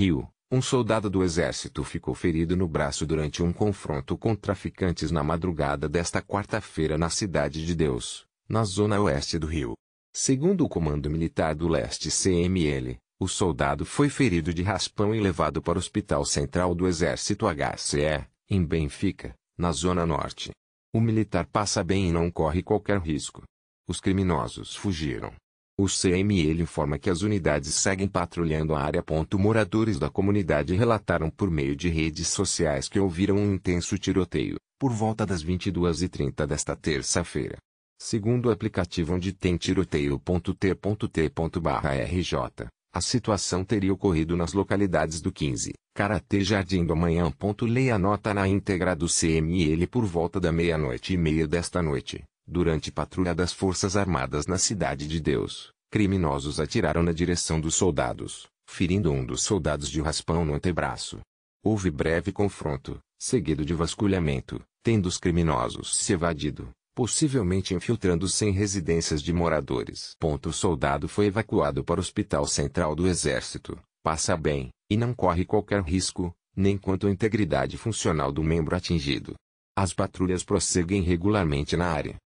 Rio, um soldado do exército ficou ferido no braço durante um confronto com traficantes na madrugada desta quarta-feira na Cidade de Deus, na zona oeste do Rio. Segundo o Comando Militar do Leste CML, o soldado foi ferido de raspão e levado para o Hospital Central do Exército HCE, em Benfica, na Zona Norte. O militar passa bem e não corre qualquer risco. Os criminosos fugiram, o CML informa que as unidades seguem patrulhando a área. Moradores da comunidade relataram por meio de redes sociais que ouviram um intenso tiroteio, por volta das 22h30 desta terça-feira. Segundo o aplicativo onde tem tiroteio.t.t.rj, a situação teria ocorrido nas localidades do 15, Karatê Jardim do Amanhã. Leia a nota na íntegra do CML por volta da meia-noite e meia desta noite. Durante patrulha das Forças Armadas na Cidade de Deus, criminosos atiraram na direção dos soldados, ferindo um dos soldados de um raspão no antebraço. Houve breve confronto, seguido de vasculhamento, tendo os criminosos se evadido, possivelmente infiltrando-se em residências de moradores. o soldado foi evacuado para o Hospital Central do Exército, passa bem, e não corre qualquer risco, nem quanto à integridade funcional do membro atingido. As patrulhas prosseguem regularmente na área.